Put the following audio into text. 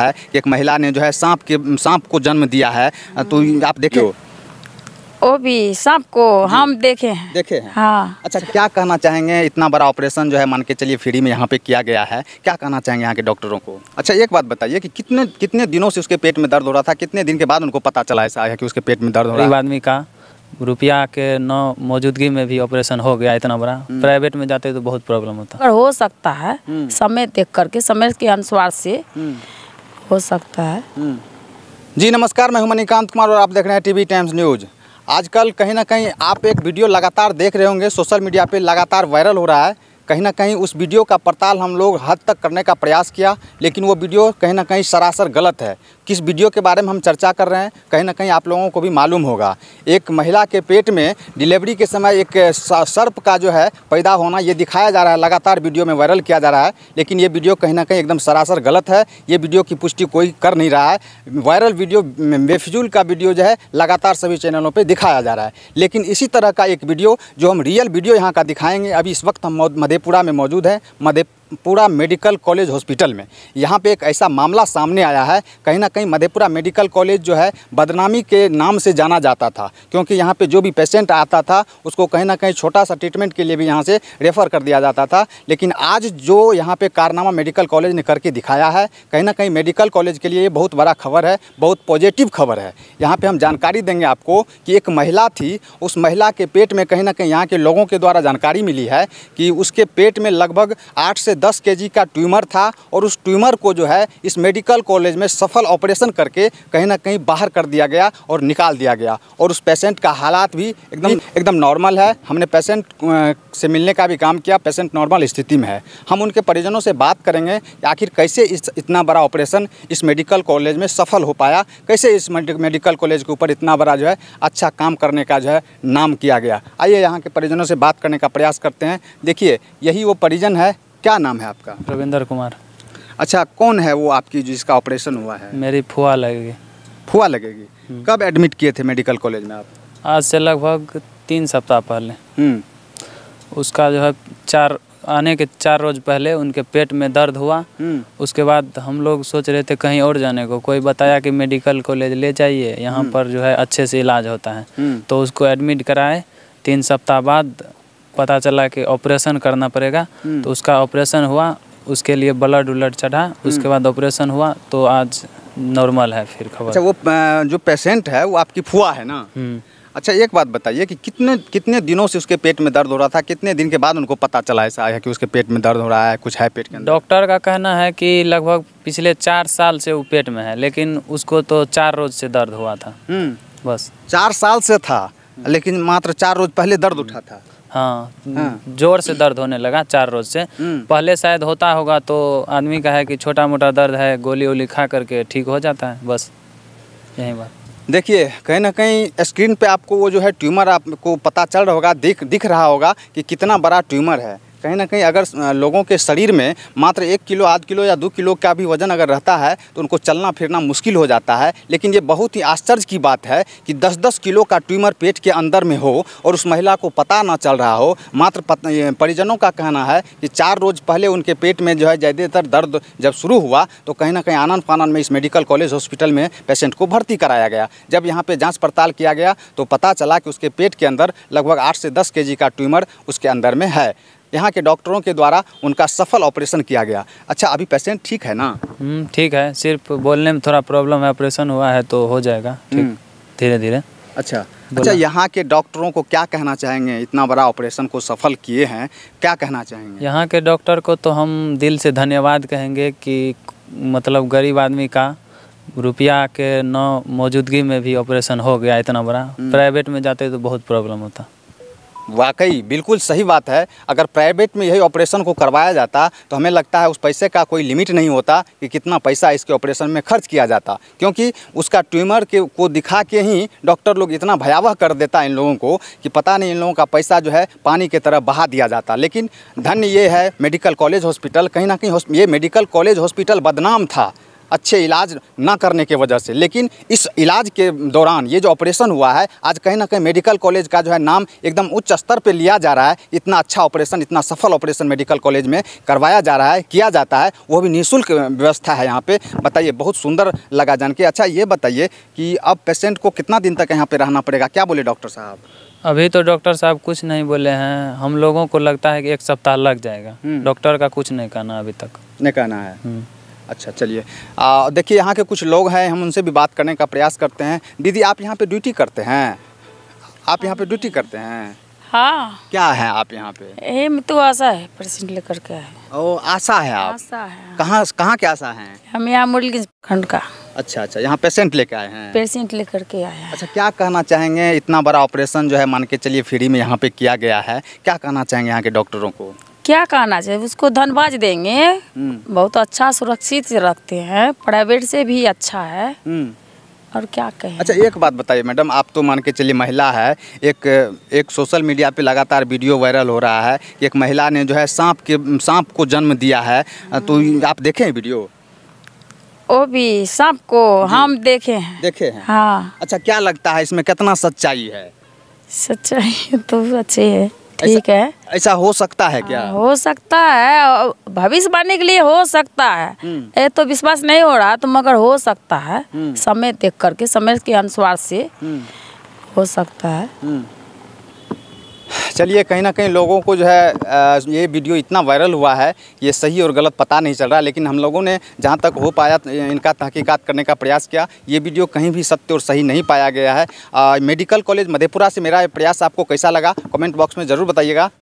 है कि एक महिला ने जो है सांप के सांप को जन्म दिया है तो आप देखे हो वो भी सांप को हम देखे हैं देखे हैं हाँ अच्छा क्या कहना चाहेंगे इतना बड़ा ऑपरेशन जो है मान के चलिए फ्री में यहाँ पे किया गया है क्या कहना चाहेंगे यहाँ के डॉक्टरों को अच्छा एक बात बताइए कि कितने कितने दिनों से उसके पेट में दर्द हो रहा था कितने दिन के बाद उनको पता चला ऐसा है कि उसके पेट में दर्द हो रहा है आदमी का रुपया के न मौजूदगी में भी ऑपरेशन हो गया इतना बड़ा हम्म। प्राइवेट में जाते तो बहुत प्रॉब्लम होता अगर हो सकता है हम्म। समय देख करके समय के अनुसार से हम्म। हो सकता है हम्म। जी नमस्कार मैं हूं मणिकांत कुमार और आप देख रहे हैं टीवी टाइम्स न्यूज़ आजकल कहीं ना कहीं आप एक वीडियो लगातार देख रहे होंगे सोशल मीडिया पे लगातार वायरल हो रहा है कहीं ना कहीं उस वीडियो का पड़ताल हम लोग हद तक करने का प्रयास किया लेकिन वो वीडियो कहीं ना कहीं सरासर गलत है किस वीडियो के बारे में हम चर्चा कर रहे हैं कहीं ना कहीं आप लोगों को भी मालूम होगा एक महिला के पेट में डिलीवरी के समय एक सर्प का जो है पैदा होना ये दिखाया जा रहा है लगातार वीडियो में वायरल किया जा रहा है लेकिन ये वीडियो कहीं ना कहीं एकदम सरासर गलत है ये वीडियो की पुष्टि कोई कर नहीं रहा है वायरल वीडियो बेफिजूल का वीडियो जो है लगातार सभी चैनलों पर दिखाया जा रहा है लेकिन इसी तरह का एक वीडियो जो हम रियल वीडियो यहाँ का दिखाएंगे अभी इस वक्त हम मध्य मधेपुरा में मौजूद है मधे मधेपुरा मेडिकल कॉलेज हॉस्पिटल में यहाँ पे एक ऐसा मामला सामने आया है कहीं ना कहीं मधेपुरा मेडिकल कॉलेज जो है बदनामी के नाम से जाना जाता था क्योंकि यहाँ पे जो भी पेशेंट आता था उसको कहीं ना कहीं छोटा सा ट्रीटमेंट के लिए भी यहाँ से रेफ़र कर दिया जाता था लेकिन आज जो यहाँ पर कारनामा मेडिकल कॉलेज ने करके दिखाया है कहीं ना कहीं मेडिकल कॉलेज के लिए ये बहुत बड़ा खबर है बहुत पॉजिटिव खबर है यहाँ पर हम जानकारी देंगे आपको कि एक महिला थी उस महिला के पेट में कहीं ना कहीं यहाँ के लोगों के द्वारा जानकारी मिली है कि उसके पेट में लगभग आठ से दस के का ट्यूमर था और उस ट्यूमर को जो है इस मेडिकल कॉलेज में सफल ऑपरेशन करके कहीं ना कहीं बाहर कर दिया गया और निकाल दिया गया और उस पेशेंट का हालात भी एकदम एकदम नॉर्मल है हमने पेशेंट से मिलने का भी काम किया पेशेंट नॉर्मल स्थिति में है हम उनके परिजनों से बात करेंगे आखिर कैसे इस इतना बड़ा ऑपरेशन इस मेडिकल कॉलेज में सफल हो पाया कैसे इस मेडिकल कॉलेज के ऊपर इतना बड़ा जो है अच्छा काम करने का जो है नाम किया गया आइए यहाँ के परिजनों से बात करने का प्रयास करते हैं देखिए यही वो परिजन है क्या नाम है आपका रविंदर कुमार अच्छा कौन है वो आपकी जिसका ऑपरेशन हुआ है मेरी फुआ लगेगी फुआ लगेगी हम्म। कब एडमिट किए थे मेडिकल कॉलेज में आप आज से लगभग तीन सप्ताह पहले हम्म। उसका जो है चार आने के चार रोज पहले उनके पेट में दर्द हुआ हम्म। उसके बाद हम लोग सोच रहे थे कहीं और जाने को कोई बताया कि मेडिकल कॉलेज ले जाइए यहाँ पर जो है अच्छे से इलाज होता है तो उसको एडमिट कराए तीन सप्ताह बाद पता चला कि ऑपरेशन करना पड़ेगा हम्म। तो उसका ऑपरेशन हुआ उसके लिए ब्लड उलड चढ़ा हम्म। उसके बाद ऑपरेशन हुआ तो आज नॉर्मल है फिर खबर अच्छा वो जो पेशेंट है वो आपकी फुआ है ना हम्म। अच्छा एक बात बताइए कि कितने कितने दिनों से उसके पेट में दर्द हो रहा था कितने दिन के बाद उनको पता चला ऐसा आया कि उसके पेट में दर्द हो रहा है कुछ है पेट के अंदर डॉक्टर का कहना है कि लगभग पिछले चार साल से वो पेट में है लेकिन उसको तो चार रोज से दर्द हुआ था बस चार साल से था लेकिन मात्र चार रोज पहले दर्द उठा था हाँ, हाँ, जोर से दर्द होने लगा चार रोज से हम्म। पहले शायद होता होगा तो आदमी का है कि छोटा मोटा दर्द है गोली वोली खा करके ठीक हो जाता है बस यही बात देखिए कहीं ना कहीं स्क्रीन पे आपको वो जो है ट्यूमर आपको पता चल रहा होगा दिख दिख रहा होगा कि कितना बड़ा ट्यूमर है कहीं ना कहीं अगर लोगों के शरीर में मात्र एक किलो आध किलो या दो किलो का भी वजन अगर रहता है तो उनको चलना फिरना मुश्किल हो जाता है लेकिन ये बहुत ही आश्चर्य की बात है कि 10-10 किलो का ट्यूमर पेट के अंदर में हो और उस महिला को पता ना चल रहा हो मात्र परिजनों का कहना है कि चार रोज़ पहले उनके पेट में जो है ज़्यादातर दर्द जब शुरू हुआ तो कहीं ना कहीं आनंद फानंद में इस मेडिकल कॉलेज हॉस्पिटल में पेशेंट को भर्ती कराया गया जब यहाँ पर जाँच पड़ताल किया गया तो पता चला कि उसके पेट के अंदर लगभग आठ से दस के का ट्यूमर उसके अंदर में है यहाँ के डॉक्टरों के द्वारा उनका सफल ऑपरेशन किया गया अच्छा अभी पेशेंट ठीक है ना हम्म, ठीक है सिर्फ बोलने में थोड़ा प्रॉब्लम है ऑपरेशन हुआ है तो हो जाएगा हम्म। धीरे धीरे अच्छा अच्छा यहाँ के डॉक्टरों को क्या कहना चाहेंगे इतना बड़ा ऑपरेशन को सफल किए हैं क्या कहना चाहेंगे यहाँ के डॉक्टर को तो हम दिल से धन्यवाद कहेंगे कि मतलब गरीब आदमी का रुपया के न मौजूदगी में भी ऑपरेशन हो गया इतना बड़ा हम्म। प्राइवेट में जाते तो बहुत प्रॉब्लम होता वाकई बिल्कुल सही बात है अगर प्राइवेट में यही ऑपरेशन को करवाया जाता तो हमें लगता है उस पैसे का कोई लिमिट नहीं होता कि कितना पैसा इसके ऑपरेशन में खर्च किया जाता क्योंकि उसका ट्यूमर के को दिखा के ही डॉक्टर लोग इतना भयावह कर देता इन लोगों को कि पता नहीं इन लोगों का पैसा जो है पानी की तरह बहा दिया जाता लेकिन धन्य ये है मेडिकल कॉलेज हॉस्पिटल कहीं ना कहीं ये मेडिकल कॉलेज हॉस्पिटल बदनाम था अच्छे इलाज ना करने के वजह से लेकिन इस इलाज के दौरान ये जो ऑपरेशन हुआ है आज कहीं ना कहीं मेडिकल कॉलेज का जो है नाम एकदम उच्च स्तर पर लिया जा रहा है इतना अच्छा ऑपरेशन इतना सफल ऑपरेशन मेडिकल कॉलेज में करवाया जा रहा है किया जाता है वो भी निःशुल्क व्यवस्था है यहाँ पर बताइए बहुत सुंदर लगा जान के अच्छा ये बताइए कि अब पेशेंट को कितना दिन तक यहाँ पर रहना पड़ेगा क्या बोले डॉक्टर साहब अभी तो डॉक्टर साहब कुछ नहीं बोले हैं हम लोगों को लगता है कि एक सप्ताह लग जाएगा हम्म। डॉक्टर का कुछ नहीं कहना अभी तक नहीं कहना है हम्म। अच्छा चलिए देखिए यहाँ के कुछ लोग हैं हम उनसे भी बात करने का प्रयास करते हैं दीदी आप यहाँ पे ड्यूटी करते हैं आप यहाँ पे ड्यूटी करते हैं हाँ क्या है आप यहाँ पे एम तो आशा है पेशेंट लेकर के है ओ आशा है आप आशा है हाँ। कहाँ कहाँ के आशा है हम यहाँ मुरलगंज खंड का अच्छा अच्छा यहाँ पेशेंट लेके आए हैं पेशेंट लेकर के आए हैं अच्छा क्या कहना चाहेंगे इतना बड़ा ऑपरेशन जो है मान के चलिए फ्री में यहाँ पे किया गया है क्या कहना चाहेंगे यहाँ के डॉक्टरों को क्या कहना चाहिए उसको धनबाज देंगे हम्म। बहुत अच्छा सुरक्षित रखते हैं प्राइवेट से भी अच्छा है हम्म। और क्या कहें अच्छा एक बात बताइए मैडम आप तो मान के चलिए महिला है एक एक सोशल मीडिया पे लगातार वीडियो वायरल हो रहा है एक महिला ने जो है सांप के सांप को जन्म दिया है तो हम्म। आप देखे हैं वीडियो ओ भी सांप को हम देखे हैं देखे हैं हाँ अच्छा क्या लगता है इसमें कितना सच्चाई है सच्चाई तो अच्छी है ठीक है ऐसा हो सकता है क्या हाँ, हो सकता है भविष्य बनने के लिए हो सकता है हम्म। ये तो विश्वास नहीं हो रहा तो मगर हो सकता है हम्म। समय देख करके समय के अनुसार से हम्म। हो सकता है चलिए कहीं ना कहीं लोगों को जो है ये वीडियो इतना वायरल हुआ है ये सही और गलत पता नहीं चल रहा लेकिन हम लोगों ने जहाँ तक हो पाया इनका तहकीकात करने का प्रयास किया ये वीडियो कहीं भी सत्य और सही नहीं पाया गया है आ, मेडिकल कॉलेज मधेपुरा से मेरा प्रयास आपको कैसा लगा कमेंट बॉक्स में ज़रूर बताइएगा